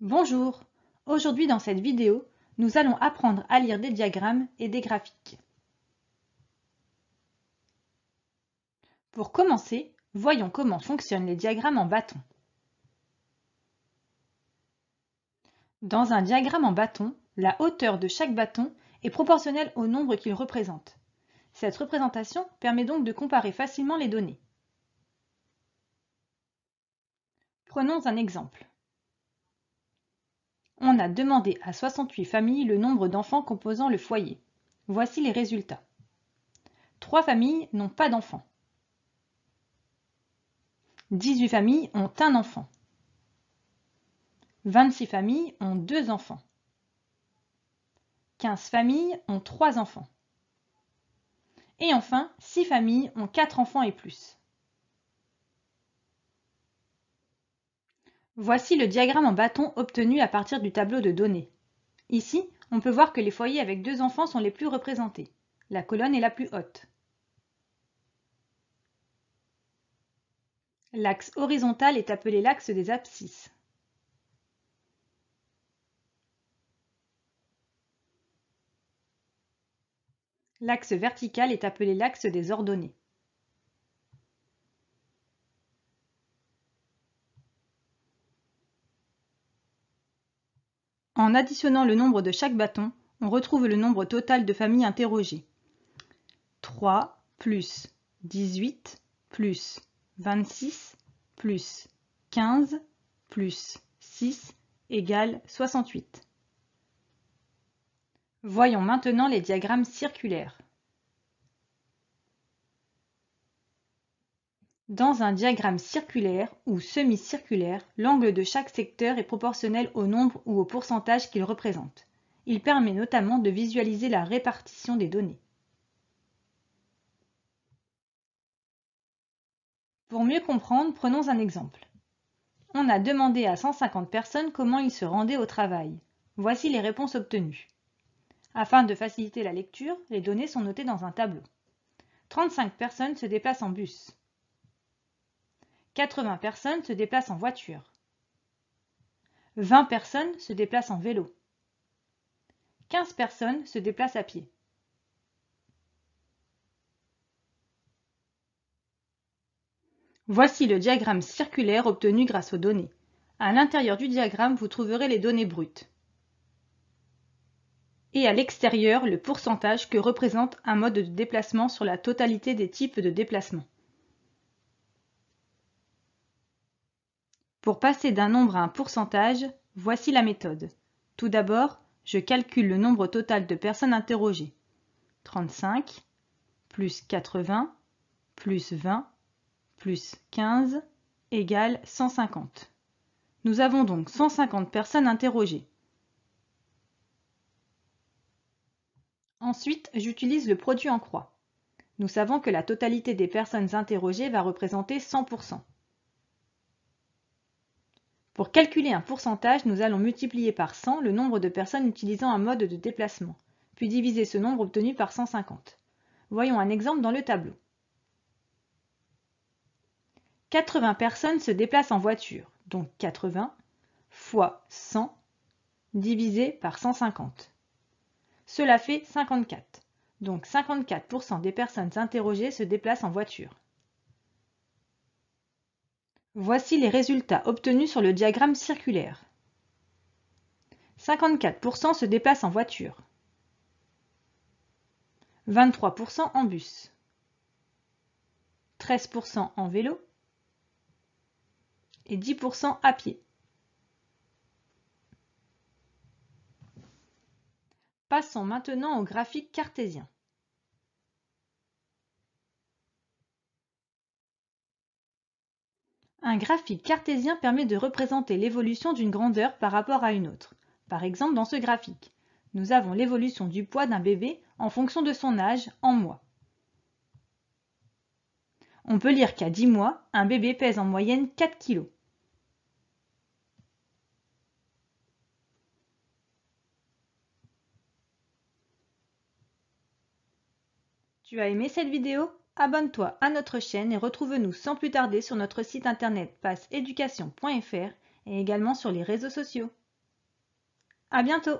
Bonjour, aujourd'hui dans cette vidéo, nous allons apprendre à lire des diagrammes et des graphiques. Pour commencer, voyons comment fonctionnent les diagrammes en bâton. Dans un diagramme en bâton, la hauteur de chaque bâton est proportionnelle au nombre qu'il représente. Cette représentation permet donc de comparer facilement les données. Prenons un exemple a demandé à 68 familles le nombre d'enfants composant le foyer. Voici les résultats. 3 familles n'ont pas d'enfants. 18 familles ont un enfant. 26 familles ont deux enfants. 15 familles ont trois enfants. Et enfin, 6 familles ont 4 enfants et plus. Voici le diagramme en bâton obtenu à partir du tableau de données. Ici, on peut voir que les foyers avec deux enfants sont les plus représentés. La colonne est la plus haute. L'axe horizontal est appelé l'axe des abscisses. L'axe vertical est appelé l'axe des ordonnées. En additionnant le nombre de chaque bâton, on retrouve le nombre total de familles interrogées. 3 plus 18 plus 26 plus 15 plus 6 égale 68. Voyons maintenant les diagrammes circulaires. Dans un diagramme circulaire ou semi-circulaire, l'angle de chaque secteur est proportionnel au nombre ou au pourcentage qu'il représente. Il permet notamment de visualiser la répartition des données. Pour mieux comprendre, prenons un exemple. On a demandé à 150 personnes comment ils se rendaient au travail. Voici les réponses obtenues. Afin de faciliter la lecture, les données sont notées dans un tableau. 35 personnes se déplacent en bus. 80 personnes se déplacent en voiture. 20 personnes se déplacent en vélo. 15 personnes se déplacent à pied. Voici le diagramme circulaire obtenu grâce aux données. À l'intérieur du diagramme, vous trouverez les données brutes. Et à l'extérieur, le pourcentage que représente un mode de déplacement sur la totalité des types de déplacements. Pour passer d'un nombre à un pourcentage, voici la méthode. Tout d'abord, je calcule le nombre total de personnes interrogées. 35 plus 80 plus 20 plus 15 égale 150. Nous avons donc 150 personnes interrogées. Ensuite, j'utilise le produit en croix. Nous savons que la totalité des personnes interrogées va représenter 100%. Pour calculer un pourcentage, nous allons multiplier par 100 le nombre de personnes utilisant un mode de déplacement, puis diviser ce nombre obtenu par 150. Voyons un exemple dans le tableau. 80 personnes se déplacent en voiture, donc 80 fois 100 divisé par 150. Cela fait 54, donc 54% des personnes interrogées se déplacent en voiture. Voici les résultats obtenus sur le diagramme circulaire. 54% se déplacent en voiture. 23% en bus. 13% en vélo. Et 10% à pied. Passons maintenant au graphique cartésien. Un graphique cartésien permet de représenter l'évolution d'une grandeur par rapport à une autre. Par exemple, dans ce graphique, nous avons l'évolution du poids d'un bébé en fonction de son âge en mois. On peut lire qu'à 10 mois, un bébé pèse en moyenne 4 kg. Tu as aimé cette vidéo Abonne-toi à notre chaîne et retrouve-nous sans plus tarder sur notre site internet passe-éducation.fr et également sur les réseaux sociaux. À bientôt